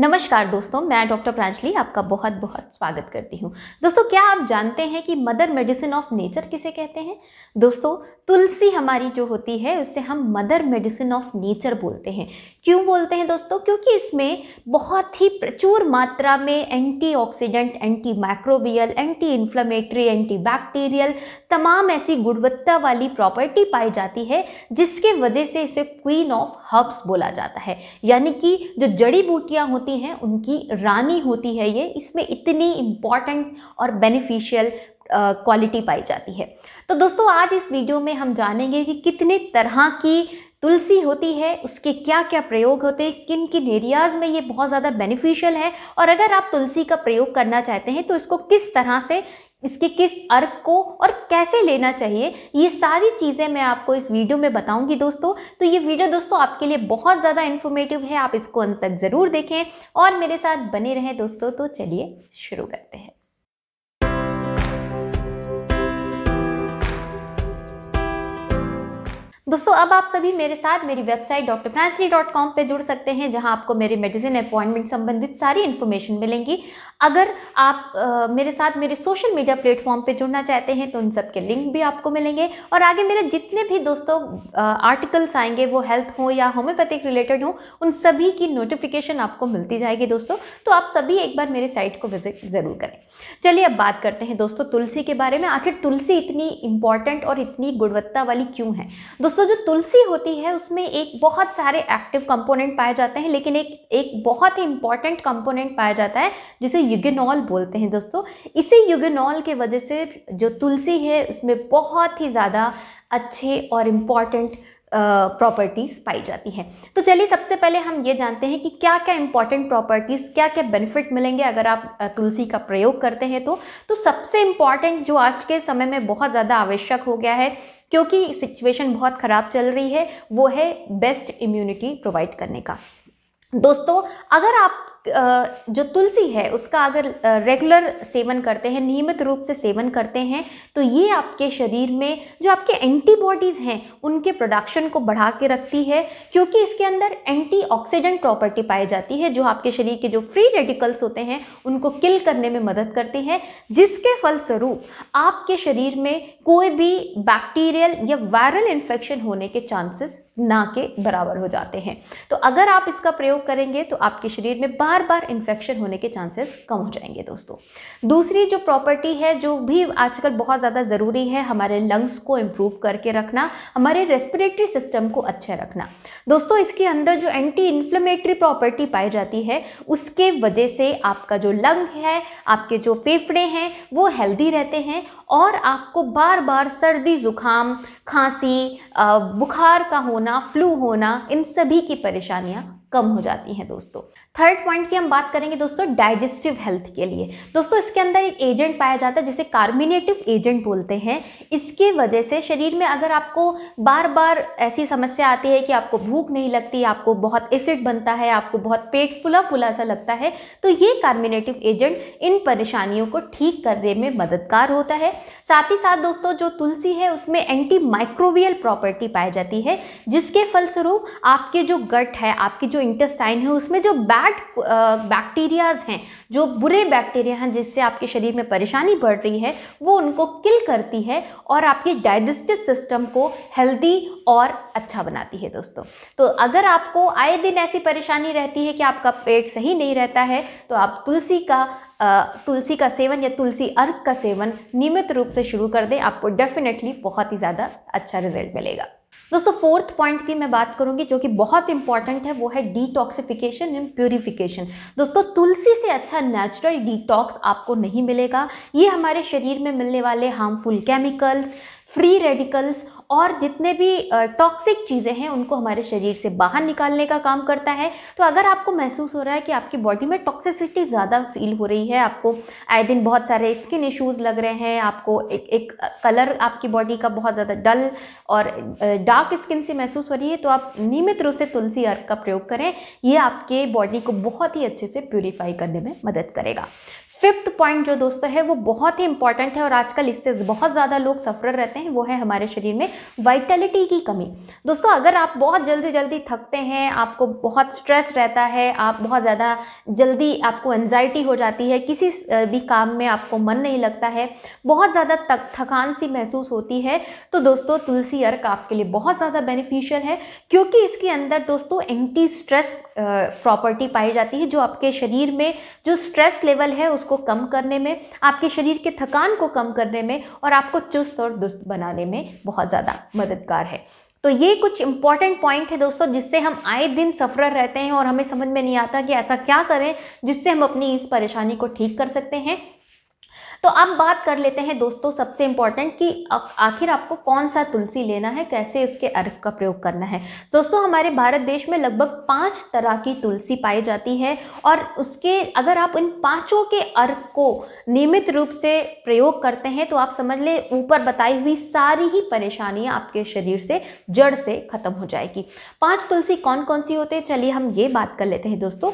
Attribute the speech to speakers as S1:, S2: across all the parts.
S1: नमस्कार दोस्तों मैं डॉक्टर प्रांजलि आपका बहुत बहुत स्वागत करती हूँ दोस्तों क्या आप जानते हैं कि मदर मेडिसिन ऑफ नेचर किसे कहते हैं दोस्तों तुलसी हमारी जो होती है उससे हम मदर मेडिसिन ऑफ नेचर बोलते हैं क्यों बोलते हैं दोस्तों क्योंकि इसमें बहुत ही प्रचुर मात्रा में anti oxidant anti microbial anti inflammatory anti bacterial तमाम ऐसी गुणवत्ता वाली प्रॉपर्टी पाई जाती है जिसके वजह से इसे क्वीन ऑफ हर्ब्स बोला जाता है यानी कि जो जड़ी बूटियाँ होती होती हैं उनकी रानी होती है ये इसमें इतनी इम्पॉर्टेंट और बेनिफिशियल क्वालिटी पाई जाती है तो दोस्तों आज इस वीडियो में हम जानेंगे कि कितने तरह की तुलसी होती है उसके क्या क्या प्रयोग होते हैं किन किन एरियाज़ में ये बहुत ज़्यादा बेनिफिशियल है और अगर आप तुलसी का प्रयोग करना चाहते हैं तो इसको किस तरह से इसके किस अर्क को और कैसे लेना चाहिए ये सारी चीज़ें मैं आपको इस वीडियो में बताऊंगी दोस्तों तो ये वीडियो दोस्तों आपके लिए बहुत ज़्यादा इन्फॉर्मेटिव है आप इसको अंत तक ज़रूर देखें और मेरे साथ बने रहें दोस्तों तो चलिए शुरू करते हैं दोस्तों अब आप सभी मेरे साथ मेरी website doctor Pranjali dot com पर जुड़ सकते हैं जहां आपको मेरी मेडिसिन अपॉइंटमेंट संबंधित सारी इन्फॉर्मेशन मिलेंगी अगर आप आ, मेरे साथ मेरे सोशल मीडिया प्लेटफॉर्म पे जुड़ना चाहते हैं तो उन सब के लिंक भी आपको मिलेंगे और आगे मेरे जितने भी दोस्तों आर्टिकल्स आएंगे वो हेल्थ हों या होम्योपैथिक रिलेटेड हों उन सभी की नोटिफिकेशन आपको मिलती जाएगी दोस्तों तो आप सभी एक बार मेरे साइट को विजिट ज़रूर करें चलिए अब बात करते हैं दोस्तों तुलसी के बारे में आखिर तुलसी इतनी इंपॉर्टेंट और इतनी गुणवत्ता वाली क्यों है दोस्तों जो तुलसी होती है उसमें एक बहुत सारे एक्टिव कंपोनेंट पाए जाते हैं लेकिन एक एक बहुत ही इंपॉर्टेंट कंपोनेंट पाया जाता है जिसे युगेनॉल बोलते हैं दोस्तों इसी युगेनॉल के वजह से जो तुलसी है उसमें बहुत ही ज़्यादा अच्छे और इम्पॉर्टेंट प्रॉपर्टीज़ पाई जाती हैं तो चलिए सबसे पहले हम ये जानते हैं कि क्या क्या इंपॉर्टेंट प्रॉपर्टीज़ क्या क्या बेनिफिट मिलेंगे अगर आप तुलसी का प्रयोग करते हैं तो तो सबसे इम्पॉर्टेंट जो आज के समय में बहुत ज़्यादा आवश्यक हो गया है क्योंकि सिचुएशन बहुत ख़राब चल रही है वो है बेस्ट इम्यूनिटी प्रोवाइड करने का दोस्तों अगर आप जो तुलसी है उसका अगर रेगुलर सेवन करते हैं नियमित रूप से सेवन करते हैं तो ये आपके शरीर में जो आपके एंटीबॉडीज़ हैं उनके प्रोडक्शन को बढ़ा के रखती है क्योंकि इसके अंदर एंटीऑक्सीडेंट प्रॉपर्टी पाई जाती है जो आपके शरीर के जो फ्री रेडिकल्स होते हैं उनको किल करने में मदद करती है जिसके फलस्वरूप आपके शरीर में कोई भी बैक्टीरियल या वायरल इन्फेक्शन होने के चांसेस ना के बराबर हो जाते हैं तो अगर आप इसका प्रयोग करेंगे तो आपके शरीर में बाहर बार बार इन्फेक्शन होने के चांसेस कम हो जाएंगे दोस्तों दूसरी जो प्रॉपर्टी है जो भी आजकल बहुत ज़्यादा ज़रूरी है हमारे लंग्स को इम्प्रूव करके रखना हमारे रेस्पिरेटरी सिस्टम को अच्छा रखना दोस्तों इसके अंदर जो एंटी इन्फ्लेमेटरी प्रॉपर्टी पाई जाती है उसके वजह से आपका जो लंग है आपके जो फेफड़े हैं वो हेल्दी रहते हैं और आपको बार बार सर्दी ज़ुकाम खांसी बुखार का होना फ्लू होना इन सभी की परेशानियाँ कम हो जाती हैं दोस्तों थर्ड पॉइंट की हम बात करेंगे दोस्तों डाइजेस्टिव हेल्थ के लिए दोस्तों इसके अंदर एक एजेंट पाया जाता है जिसे कार्बिनेटिव एजेंट बोलते हैं इसके वजह से शरीर में अगर आपको बार बार ऐसी समस्या आती है कि आपको भूख नहीं लगती आपको बहुत एसिड बनता है आपको बहुत पेट फुला फुला सा लगता है तो ये कार्बिनेटिव एजेंट इन परेशानियों को ठीक करने में मददगार होता है साथ ही साथ दोस्तों जो तुलसी है उसमें एंटी माइक्रोवियल प्रॉपर्टी पाई जाती है जिसके फलस्वरूप आपके जो गट है आपकी जो इंटेस्टाइन है उसमें जो बैड बैक्टीरियाज हैं जो बुरे बैक्टीरिया हैं जिससे आपके शरीर में परेशानी बढ़ रही है वो उनको किल करती है और आपके डाइजेस्टिव सिस्टम को हेल्दी और अच्छा बनाती है दोस्तों तो अगर आपको आए दिन ऐसी परेशानी रहती है कि आपका पेट सही नहीं रहता है तो आप तुलसी का तुलसी का सेवन या तुलसी अर्क का सेवन नियमित रूप से शुरू कर दें आपको डेफिनेटली बहुत ही ज़्यादा अच्छा रिजल्ट मिलेगा दोस्तों फोर्थ पॉइंट की मैं बात करूंगी जो कि बहुत इंपॉर्टेंट है वो है डिटॉक्सिफिकेशन एंड प्योरिफिकेशन दोस्तों तुलसी से अच्छा नेचुरल डिटॉक्स आपको नहीं मिलेगा ये हमारे शरीर में मिलने वाले हार्मफुल केमिकल्स फ्री रेडिकल्स और जितने भी टॉक्सिक चीज़ें हैं उनको हमारे शरीर से बाहर निकालने का काम करता है तो अगर आपको महसूस हो रहा है कि आपकी बॉडी में टॉक्सिसिटी ज़्यादा फील हो रही है आपको आए दिन बहुत सारे स्किन इश्यूज़ लग रहे हैं आपको एक एक कलर आपकी बॉडी का बहुत ज़्यादा डल और डार्क स्किन से महसूस हो रही है तो आप नियमित रूप से तुलसी अर्क का प्रयोग करें ये आपके बॉडी को बहुत ही अच्छे से प्योरीफाई करने में मदद करेगा फिफ्थ पॉइंट जो दोस्तों है वो बहुत ही इंपॉर्टेंट है और आजकल इससे बहुत ज़्यादा लोग सफर रहते हैं वो है हमारे शरीर में वाइटलिटी की कमी दोस्तों अगर आप बहुत जल्दी जल्दी थकते हैं आपको बहुत स्ट्रेस रहता है आप बहुत ज़्यादा जल्दी आपको एनजाइटी हो जाती है किसी भी काम में आपको मन नहीं लगता है बहुत ज़्यादा तक थकान सी महसूस होती है तो दोस्तों तुलसी अर्क आपके लिए बहुत ज़्यादा बेनिफिशियल है क्योंकि इसके अंदर दोस्तों एंटी स्ट्रेस प्रॉपर्टी पाई जाती है जो आपके शरीर में जो स्ट्रेस लेवल है उस उसको कम करने में आपके शरीर के थकान को कम करने में और आपको चुस्त और दुस्त बनाने में बहुत ज़्यादा मददगार है तो ये कुछ इंपॉर्टेंट पॉइंट है दोस्तों जिससे हम आए दिन सफर रहते हैं और हमें समझ में नहीं आता कि ऐसा क्या करें जिससे हम अपनी इस परेशानी को ठीक कर सकते हैं तो अब बात कर लेते हैं दोस्तों सबसे इंपॉर्टेंट कि आखिर आपको कौन सा तुलसी लेना है कैसे उसके अर्घ का प्रयोग करना है दोस्तों हमारे भारत देश में लगभग पांच तरह की तुलसी पाई जाती है और उसके अगर आप इन पांचों के अर्घ को नियमित रूप से प्रयोग करते हैं तो आप समझ ले ऊपर बताई हुई सारी ही परेशानियां आपके शरीर से जड़ से खत्म हो जाएगी पांच तुलसी कौन कौन सी होते हैं चलिए हम ये बात कर लेते हैं दोस्तों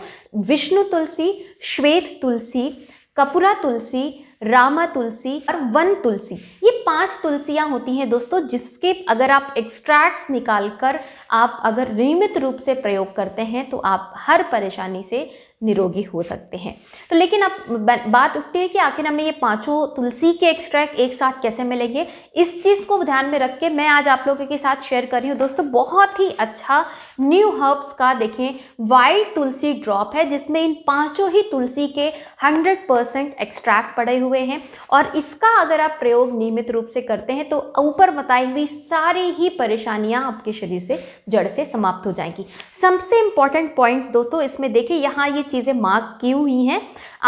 S1: विष्णु तुलसी श्वेत तुलसी कपूरा तुलसी रामा तुलसी और वन तुलसी ये पांच तुलसियां होती हैं दोस्तों जिसके अगर आप एक्सट्रैक्ट्स निकाल कर आप अगर नियमित रूप से प्रयोग करते हैं तो आप हर परेशानी से निरोगी हो सकते हैं तो लेकिन अब बात उठती है कि आखिर हमें ये पांचों तुलसी के एक्सट्रैक्ट एक साथ कैसे मिलेंगे इस चीज़ को ध्यान में रख के मैं आज आप लोगों के साथ शेयर कर रही हूँ दोस्तों बहुत ही अच्छा न्यू हर्ब्स का देखें वाइल्ड तुलसी ड्रॉप है जिसमें इन पाँचों ही तुलसी के हंड्रेड परसेंट एक्सट्रैक्ट पड़े हुए हैं और इसका अगर आप प्रयोग नियमित रूप से करते हैं तो ऊपर बताई हुई सारी ही परेशानियाँ आपके शरीर से जड़ से समाप्त हो जाएंगी सबसे इंपॉर्टेंट पॉइंट्स दोस्तों इसमें देखें यहाँ ये चीज़ें मार्क की हुई हैं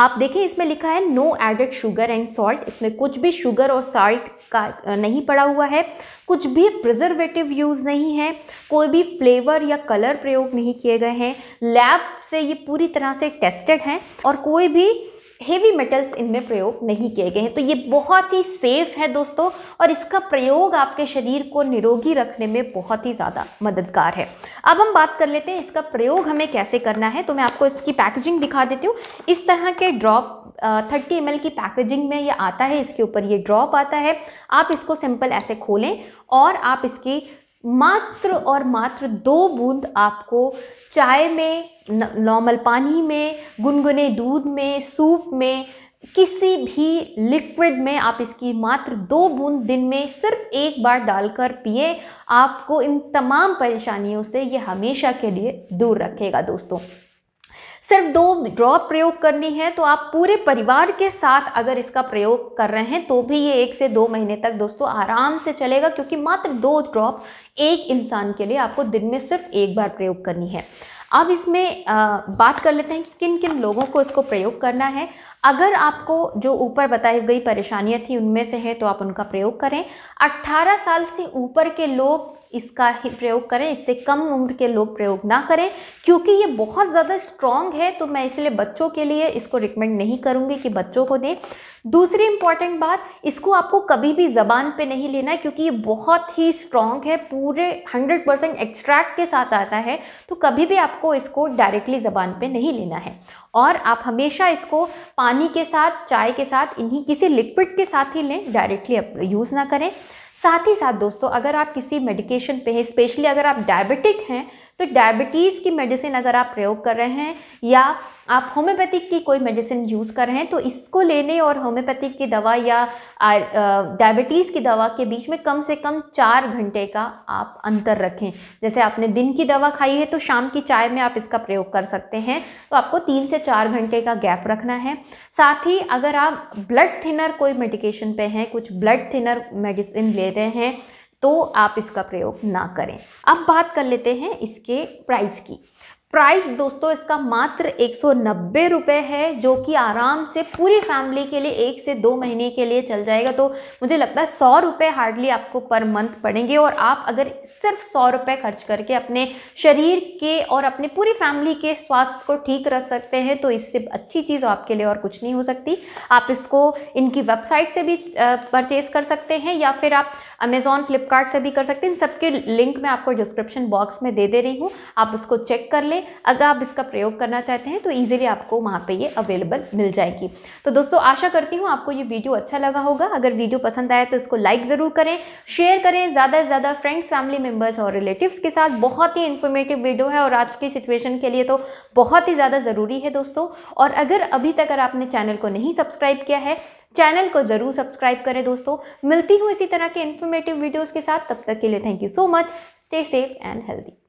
S1: आप देखें इसमें लिखा है no added sugar and salt इसमें कुछ भी शुगर और साल्ट का नहीं पड़ा हुआ है कुछ भी प्रिजर्वेटिव यूज़ नहीं है कोई भी फ्लेवर या कलर प्रयोग नहीं किए गए हैं लैब से ये पूरी तरह से टेस्टेड हैं और कोई भी हेवी मेटल्स इनमें प्रयोग नहीं किए गए हैं तो ये बहुत ही सेफ है दोस्तों और इसका प्रयोग आपके शरीर को निरोगी रखने में बहुत ही ज़्यादा मददगार है अब हम बात कर लेते हैं इसका प्रयोग हमें कैसे करना है तो मैं आपको इसकी पैकेजिंग दिखा देती हूँ इस तरह के ड्रॉप थर्टी एम की पैकेजिंग में ये आता है इसके ऊपर ये ड्रॉप आता है आप इसको सिंपल ऐसे खोलें और आप इसकी मात्र और मात्र दो बूंद आपको चाय में नॉर्मल पानी में गुनगुने दूध में सूप में किसी भी लिक्विड में आप इसकी मात्र दो बूंद दिन में सिर्फ एक बार डालकर पिए आपको इन तमाम परेशानियों से ये हमेशा के लिए दूर रखेगा दोस्तों सिर्फ दो ड्रॉप प्रयोग करनी है तो आप पूरे परिवार के साथ अगर इसका प्रयोग कर रहे हैं तो भी ये एक से दो महीने तक दोस्तों आराम से चलेगा क्योंकि मात्र दो ड्रॉप एक इंसान के लिए आपको दिन में सिर्फ एक बार प्रयोग करनी है अब इसमें बात कर लेते हैं कि किन किन लोगों को इसको प्रयोग करना है अगर आपको जो ऊपर बताई गई परेशानियाँ थी उनमें से है तो आप उनका प्रयोग करें 18 साल से ऊपर के लोग इसका ही प्रयोग करें इससे कम उम्र के लोग प्रयोग ना करें क्योंकि ये बहुत ज़्यादा स्ट्रॉन्ग है तो मैं इसलिए बच्चों के लिए इसको रिकमेंड नहीं करूँगी कि बच्चों को दें दूसरी इंपॉर्टेंट बात इसको आपको कभी भी ज़बान पे नहीं लेना है क्योंकि ये बहुत ही स्ट्रॉन्ग है पूरे 100 परसेंट एक्सट्रैक्ट के साथ आता है तो कभी भी आपको इसको डायरेक्टली ज़बान पे नहीं लेना है और आप हमेशा इसको पानी के साथ चाय के साथ इन्हीं किसी लिक्विड के साथ ही लें डायरेक्टली यूज़ ना करें साथ ही साथ दोस्तों अगर आप किसी मेडिकेशन पे हैं स्पेशली अगर आप डायबिटिक हैं तो डायबिटीज़ की मेडिसिन अगर आप प्रयोग कर रहे हैं या आप होम्योपैथिक की कोई मेडिसिन यूज़ कर रहे हैं तो इसको लेने और होम्योपैथिक की दवा या डायबिटीज़ की दवा के बीच में कम से कम चार घंटे का आप अंतर रखें जैसे आपने दिन की दवा खाई है तो शाम की चाय में आप इसका प्रयोग कर सकते हैं तो आपको तीन से चार घंटे का गैप रखना है साथ ही अगर आप ब्लड थिनर कोई मेडिकेशन पे हैं कुछ ब्लड थिनर मेडिसिन ले रहे हैं तो आप इसका प्रयोग ना करें अब बात कर लेते हैं इसके प्राइस की प्राइस दोस्तों इसका मात्र एक सौ है जो कि आराम से पूरी फैमिली के लिए एक से दो महीने के लिए चल जाएगा तो मुझे लगता है सौ रुपये हार्डली आपको पर मंथ पड़ेंगे और आप अगर सिर्फ सौ रुपये खर्च करके अपने शरीर के और अपने पूरी फैमिली के स्वास्थ्य को ठीक रख सकते हैं तो इससे अच्छी चीज़ आपके लिए और कुछ नहीं हो सकती आप इसको इनकी वेबसाइट से भी परचेज़ कर सकते हैं या फिर आप अमेज़ॉन फ्लिपकार्ट से भी कर सकते हैं इन सबके लिंक मैं आपको डिस्क्रिप्शन बॉक्स में दे दे रही हूँ आप उसको चेक कर लें अगर आप इसका प्रयोग करना चाहते हैं तो ईजिली आपको वहाँ पर ये अवेलेबल मिल जाएगी तो दोस्तों आशा करती हूँ आपको ये वीडियो अच्छा लगा होगा अगर वीडियो पसंद आया तो इसको लाइक ज़रूर करें शेयर करें ज़्यादा से ज़्यादा फ्रेंड्स फैमिली मेम्बर्स और रिलेटिव्स के साथ बहुत ही इन्फॉर्मेटिव वीडियो है और आज की सिचुएशन के लिए तो बहुत ही ज़्यादा ज़रूरी है दोस्तों और अगर अभी तक अगर आपने चैनल को नहीं सब्सक्राइब किया है चैनल को ज़रूर सब्सक्राइब करें दोस्तों मिलती हूँ इसी तरह के इन्फॉर्मेटिव वीडियोस के साथ तब तक के लिए thank you so much stay safe and healthy